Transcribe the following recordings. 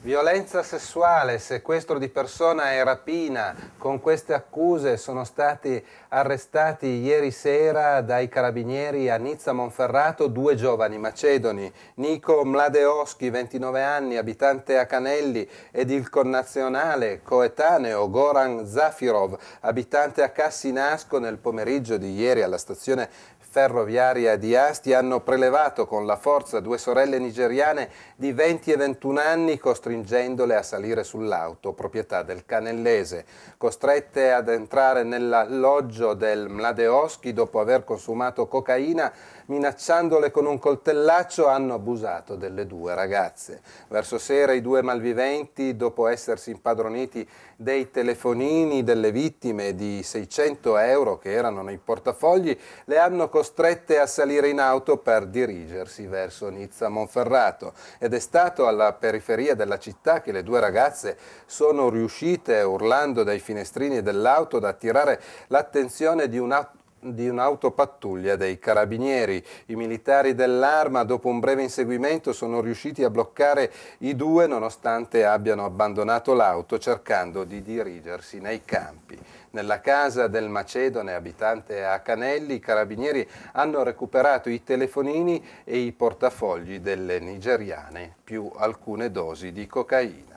Violenza sessuale, sequestro di persona e rapina. Con queste accuse sono stati arrestati ieri sera dai carabinieri a Nizza Monferrato due giovani macedoni, Nico Mladeoschi, 29 anni, abitante a Canelli, ed il connazionale coetaneo Goran Zafirov, abitante a Cassinasco nel pomeriggio di ieri alla stazione ferroviaria di Asti hanno prelevato con la forza due sorelle nigeriane di 20 e 21 anni costringendo costringendole a salire sull'auto, proprietà del canellese, costrette ad entrare nell'alloggio del Mladeoschi dopo aver consumato cocaina, minacciandole con un coltellaccio hanno abusato delle due ragazze. Verso sera i due malviventi, dopo essersi impadroniti dei telefonini delle vittime di 600 euro che erano nei portafogli, le hanno costrette a salire in auto per dirigersi verso Nizza Monferrato ed è stato alla periferia della la città che le due ragazze sono riuscite, urlando dai finestrini dell'auto, ad attirare l'attenzione di un, di un'autopattuglia dei carabinieri. I militari dell'arma, dopo un breve inseguimento, sono riusciti a bloccare i due nonostante abbiano abbandonato l'auto cercando di dirigersi nei campi. Nella casa del Macedone, abitante a Canelli, i carabinieri hanno recuperato i telefonini e i portafogli delle nigeriane, più alcune dosi di cocaina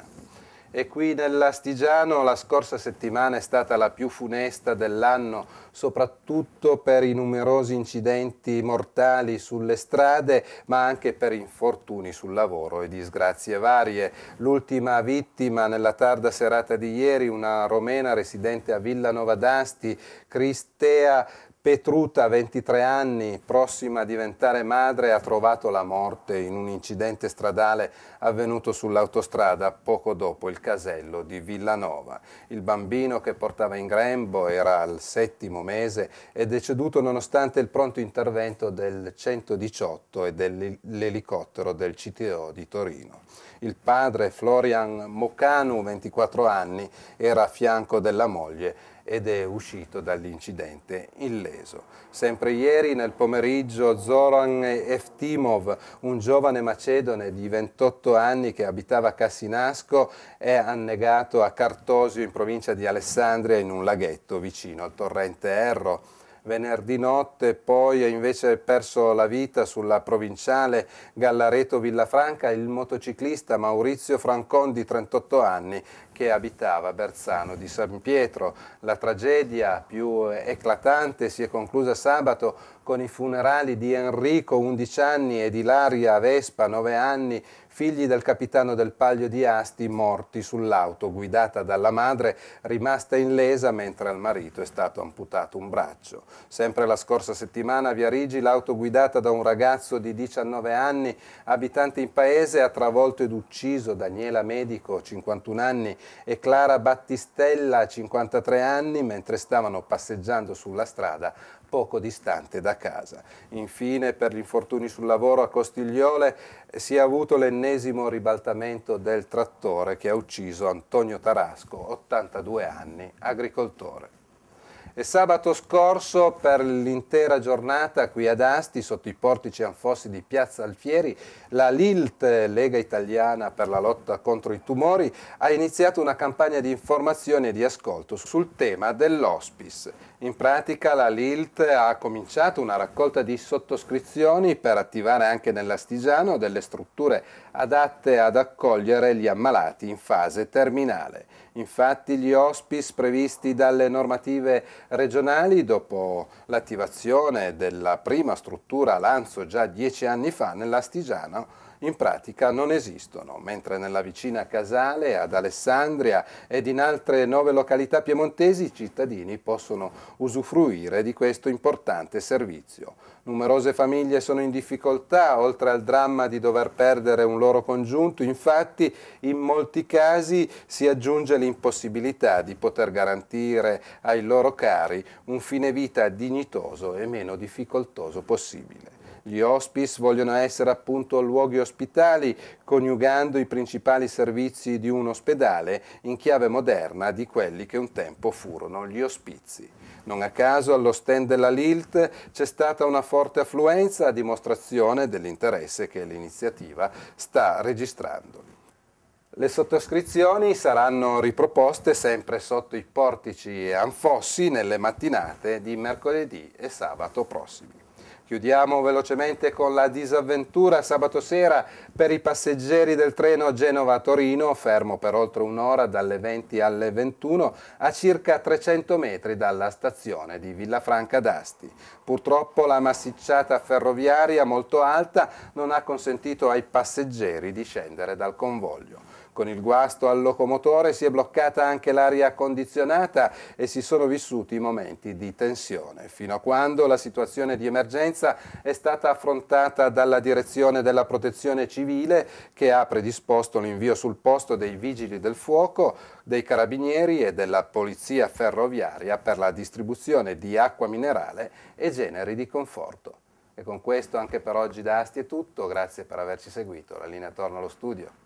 e qui nell'Astigiano la scorsa settimana è stata la più funesta dell'anno, soprattutto per i numerosi incidenti mortali sulle strade, ma anche per infortuni sul lavoro e disgrazie varie. L'ultima vittima nella tarda serata di ieri, una romena residente a Villanova d'Asti, Cristea Petruta, 23 anni, prossima a diventare madre, ha trovato la morte in un incidente stradale avvenuto sull'autostrada poco dopo il casello di Villanova. Il bambino che portava in grembo era al settimo mese è deceduto nonostante il pronto intervento del 118 e dell'elicottero del CTO di Torino. Il padre, Florian Mocanu, 24 anni, era a fianco della moglie ed è uscito dall'incidente illeso. Sempre ieri nel pomeriggio Zoran Eftimov, un giovane macedone di 28 anni che abitava a Cassinasco, è annegato a Cartosio in provincia di Alessandria in un laghetto vicino al torrente Erro venerdì notte, poi ha invece perso la vita sulla provinciale Gallareto Villafranca il motociclista Maurizio Francon di 38 anni che abitava Berzano di San Pietro. La tragedia più eclatante si è conclusa sabato con i funerali di Enrico, 11 anni, ed Ilaria Vespa, 9 anni, figli del capitano del Paglio di Asti, morti sull'auto guidata dalla madre, rimasta illesa mentre al marito è stato amputato un braccio. Sempre la scorsa settimana a Viarigi l'auto guidata da un ragazzo di 19 anni, abitante in paese, ha travolto ed ucciso Daniela Medico, 51 anni, e Clara Battistella, 53 anni, mentre stavano passeggiando sulla strada poco distante da casa. Infine, per gli infortuni sul lavoro a Costigliole si è avuto l'ennesimo ribaltamento del trattore che ha ucciso Antonio Tarasco, 82 anni, agricoltore. E sabato scorso per l'intera giornata qui ad Asti, sotto i portici anfossi di Piazza Alfieri, la LILT, Lega Italiana per la lotta contro i tumori, ha iniziato una campagna di informazione e di ascolto sul tema dell'ospice. In pratica la LILT ha cominciato una raccolta di sottoscrizioni per attivare anche nell'Astigiano delle strutture adatte ad accogliere gli ammalati in fase terminale. Infatti gli hospice previsti dalle normative regionali dopo l'attivazione della prima struttura a Lanzo già dieci anni fa nell'Astigiano in pratica non esistono, mentre nella vicina Casale, ad Alessandria ed in altre nove località piemontesi i cittadini possono usufruire di questo importante servizio. Numerose famiglie sono in difficoltà, oltre al dramma di dover perdere un loro congiunto, infatti in molti casi si aggiunge l'impossibilità di poter garantire ai loro cari un fine vita dignitoso e meno difficoltoso possibile. Gli hospice vogliono essere appunto luoghi ospitali, coniugando i principali servizi di un ospedale in chiave moderna di quelli che un tempo furono gli ospizi. Non a caso allo stand della Lilt c'è stata una forte affluenza a dimostrazione dell'interesse che l'iniziativa sta registrando. Le sottoscrizioni saranno riproposte sempre sotto i portici e anfossi nelle mattinate di mercoledì e sabato prossimi. Chiudiamo velocemente con la disavventura sabato sera per i passeggeri del treno Genova-Torino, fermo per oltre un'ora dalle 20 alle 21 a circa 300 metri dalla stazione di Villafranca d'Asti. Purtroppo la massicciata ferroviaria molto alta non ha consentito ai passeggeri di scendere dal convoglio. Con il guasto al locomotore si è bloccata anche l'aria condizionata e si sono vissuti momenti di tensione, fino a quando la situazione di emergenza è stata affrontata dalla direzione della protezione civile che ha predisposto l'invio sul posto dei vigili del fuoco, dei carabinieri e della polizia ferroviaria per la distribuzione di acqua minerale e generi di conforto. E con questo anche per oggi da Asti è tutto, grazie per averci seguito, la linea torna allo studio.